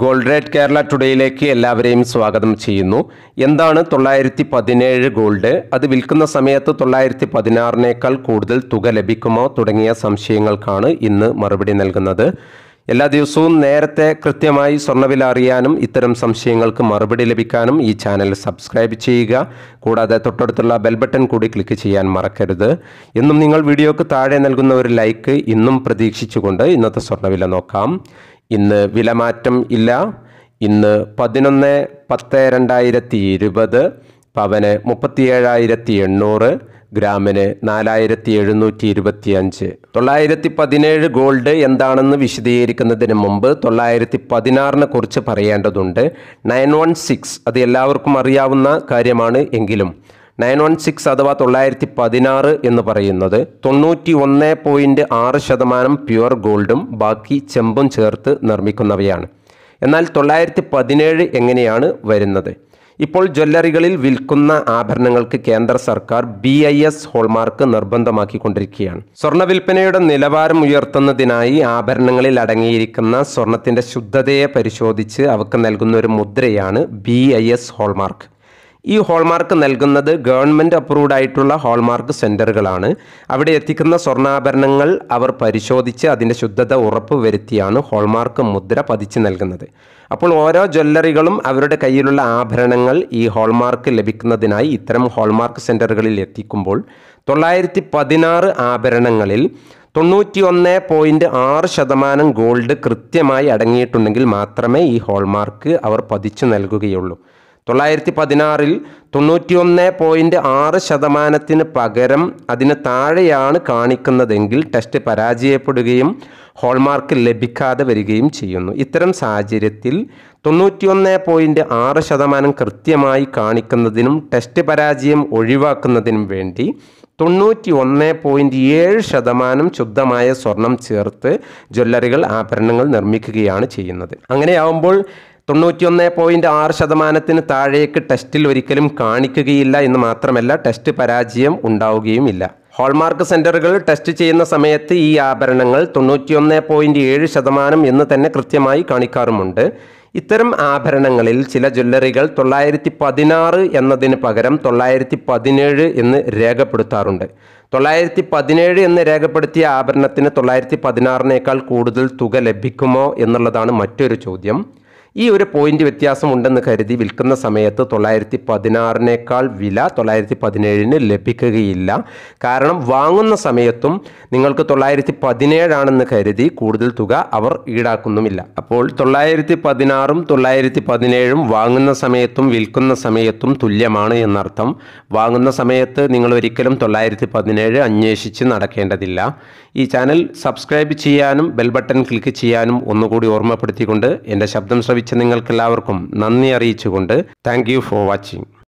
gold rate Kerala ടുഡേയിലേക്ക് എല്ലാവരെയും സ്വാഗതം ചെയ്യുന്നു എന്താണ് തൊള്ളായിരത്തി പതിനേഴ് ഗോൾഡ് അത് വിൽക്കുന്ന സമയത്ത് തൊള്ളായിരത്തി പതിനാറിനേക്കാൾ കൂടുതൽ തുക ലഭിക്കുമോ തുടങ്ങിയ സംശയങ്ങൾക്കാണ് ഇന്ന് മറുപടി നൽകുന്നത് എല്ലാ ദിവസവും നേരത്തെ കൃത്യമായി സ്വർണ്ണവില അറിയാനും ഇത്തരം സംശയങ്ങൾക്ക് മറുപടി ലഭിക്കാനും ഈ ചാനൽ സബ്സ്ക്രൈബ് ചെയ്യുക കൂടാതെ തൊട്ടടുത്തുള്ള ബെൽ ബട്ടൺ കൂടി ക്ലിക്ക് ചെയ്യാൻ മറക്കരുത് എന്നും നിങ്ങൾ വീഡിയോക്ക് താഴെ നൽകുന്ന ഒരു ലൈക്ക് ഇന്നും പ്രതീക്ഷിച്ചുകൊണ്ട് ഇന്നത്തെ സ്വർണ്ണവില നോക്കാം ഇന്ന് വിലമാറ്റം ഇല്ല ഇന്ന് പതിനൊന്ന് പത്ത് രണ്ടായിരത്തി ഇരുപത് പവന് മുപ്പത്തിയേഴായിരത്തി എണ്ണൂറ് ഗ്രാമിന് നാലായിരത്തി എഴുന്നൂറ്റി ഇരുപത്തി അഞ്ച് തൊള്ളായിരത്തി പതിനേഴ് ഗോൾഡ് എന്താണെന്ന് വിശദീകരിക്കുന്നതിന് മുമ്പ് തൊള്ളായിരത്തി പതിനാറിനെ കുറിച്ച് പറയേണ്ടതുണ്ട് നയൻ വൺ സിക്സ് അത് എല്ലാവർക്കും അറിയാവുന്ന കാര്യമാണ് എങ്കിലും നയൻ വൺ സിക്സ് അഥവാ തൊള്ളായിരത്തി പതിനാറ് എന്ന് പറയുന്നത് തൊണ്ണൂറ്റി ഒന്ന് പോയിൻറ്റ് ആറ് ശതമാനം പ്യുവർ ഗോൾഡും ബാക്കി ചെമ്പും ചേർത്ത് നിർമ്മിക്കുന്നവയാണ് എന്നാൽ തൊള്ളായിരത്തി പതിനേഴ് എങ്ങനെയാണ് വരുന്നത് ഇപ്പോൾ ജ്വല്ലറികളിൽ വിൽക്കുന്ന ആഭരണങ്ങൾക്ക് കേന്ദ്ര സർക്കാർ ബി ഐ എസ് ഹോൾമാർക്ക് നിർബന്ധമാക്കിക്കൊണ്ടിരിക്കുകയാണ് സ്വർണ്ണ വിൽപ്പനയുടെ നിലവാരം ഉയർത്തുന്നതിനായി ആഭരണങ്ങളിൽ അടങ്ങിയിരിക്കുന്ന സ്വർണത്തിന്റെ ശുദ്ധതയെ പരിശോധിച്ച് അവക്ക് നൽകുന്ന ഒരു മുദ്രയാണ് ബി ഐ എസ് ഹോൾമാർക്ക് ഈ ഹോൾമാർക്ക് നൽകുന്നത് ഗവൺമെൻറ് അപ്രൂവ്ഡ് ആയിട്ടുള്ള ഹോൾമാർക്ക് സെൻറ്ററുകളാണ് അവിടെ എത്തിക്കുന്ന സ്വർണ്ണാഭരണങ്ങൾ അവർ പരിശോധിച്ച് അതിൻ്റെ ശുദ്ധത ഉറപ്പ് വരുത്തിയാണ് ഹോൾമാർക്ക് മുദ്ര പതിച്ച് നൽകുന്നത് അപ്പോൾ ഓരോ ജ്വല്ലറികളും അവരുടെ കയ്യിലുള്ള ആഭരണങ്ങൾ ഈ ഹോൾമാർക്ക് ലഭിക്കുന്നതിനായി ഇത്തരം ഹോൾമാർക്ക് സെൻറ്ററുകളിൽ എത്തിക്കുമ്പോൾ തൊള്ളായിരത്തി പതിനാറ് ആഭരണങ്ങളിൽ ഒന്ന് പോയിൻ്റ് ആറ് ശതമാനം ഗോൾഡ് കൃത്യമായി അടങ്ങിയിട്ടുണ്ടെങ്കിൽ മാത്രമേ ഈ ഹോൾമാർക്ക് അവർ പതിച്ചു നൽകുകയുള്ളൂ തൊള്ളായിരത്തി പതിനാറിൽ തൊണ്ണൂറ്റിയൊന്ന് പോയിന്റ് ആറ് ശതമാനത്തിന് പകരം അതിന് താഴെയാണ് കാണിക്കുന്നതെങ്കിൽ ടെസ്റ്റ് പരാജയപ്പെടുകയും ഹോൾമാർക്ക് ലഭിക്കാതെ വരികയും ചെയ്യുന്നു ഇത്തരം സാഹചര്യത്തിൽ തൊണ്ണൂറ്റിയൊന്ന് പോയിൻറ്റ് ആറ് ശതമാനം കൃത്യമായി കാണിക്കുന്നതിനും ടെസ്റ്റ് പരാജയം ഒഴിവാക്കുന്നതിനും വേണ്ടി തൊണ്ണൂറ്റി ഒന്ന് പോയിൻറ്റ് ഏഴ് ശതമാനം ശുദ്ധമായ സ്വർണം ചേർത്ത് ജ്വല്ലറികൾ ആഭരണങ്ങൾ നിർമ്മിക്കുകയാണ് ചെയ്യുന്നത് അങ്ങനെയാവുമ്പോൾ തൊണ്ണൂറ്റിയൊന്ന് പോയിന്റ് ആറ് ശതമാനത്തിന് താഴേക്ക് ടെസ്റ്റിൽ ഒരിക്കലും കാണിക്കുകയില്ല എന്ന് മാത്രമല്ല ടെസ്റ്റ് പരാജയം ഉണ്ടാവുകയുമില്ല ഹോൾമാർക്ക് സെൻറ്ററുകൾ ടെസ്റ്റ് ചെയ്യുന്ന സമയത്ത് ഈ ആഭരണങ്ങൾ തൊണ്ണൂറ്റിയൊന്ന് പോയിന്റ് ഏഴ് ശതമാനം എന്ന് തന്നെ കൃത്യമായി കാണിക്കാറുമുണ്ട് ഇത്തരം ആഭരണങ്ങളിൽ ചില ജ്വല്ലറികൾ തൊള്ളായിരത്തി പതിനാറ് എന്നതിന് പകരം തൊള്ളായിരത്തി പതിനേഴ് എന്ന് രേഖപ്പെടുത്താറുണ്ട് തൊള്ളായിരത്തി പതിനേഴ് എന്ന് രേഖപ്പെടുത്തിയ ആഭരണത്തിന് തൊള്ളായിരത്തി പതിനാറിനേക്കാൾ കൂടുതൽ തുക ലഭിക്കുമോ എന്നുള്ളതാണ് മറ്റൊരു ചോദ്യം ഈ ഒരു പോയിന്റ് വ്യത്യാസം ഉണ്ടെന്ന് കരുതി വിൽക്കുന്ന സമയത്ത് തൊള്ളായിരത്തി പതിനാറിനേക്കാൾ വില തൊള്ളായിരത്തി പതിനേഴിന് ലഭിക്കുകയില്ല കാരണം വാങ്ങുന്ന സമയത്തും നിങ്ങൾക്ക് തൊള്ളായിരത്തി പതിനേഴാണെന്ന് കരുതി കൂടുതൽ തുക അവർ ഈടാക്കുന്നുമില്ല അപ്പോൾ തൊള്ളായിരത്തി പതിനാറും തൊള്ളായിരത്തി പതിനേഴും വാങ്ങുന്ന സമയത്തും വിൽക്കുന്ന സമയത്തും തുല്യമാണ് എന്നർത്ഥം വാങ്ങുന്ന സമയത്ത് നിങ്ങൾ ഒരിക്കലും തൊള്ളായിരത്തി പതിനേഴ് അന്വേഷിച്ച് നടക്കേണ്ടതില്ല ഈ ചാനൽ സബ്സ്ക്രൈബ് ചെയ്യാനും ബെൽ ബട്ടൺ ക്ലിക്ക് ചെയ്യാനും ഒന്നുകൂടി ഓർമ്മപ്പെടുത്തിക്കൊണ്ട് എൻ്റെ ശബ്ദം ശ്രവിച്ചു ലഭിച്ച നിങ്ങൾക്കെല്ലാവർക്കും നന്ദി അറിയിച്ചുകൊണ്ട് താങ്ക് ഫോർ വാച്ചിങ്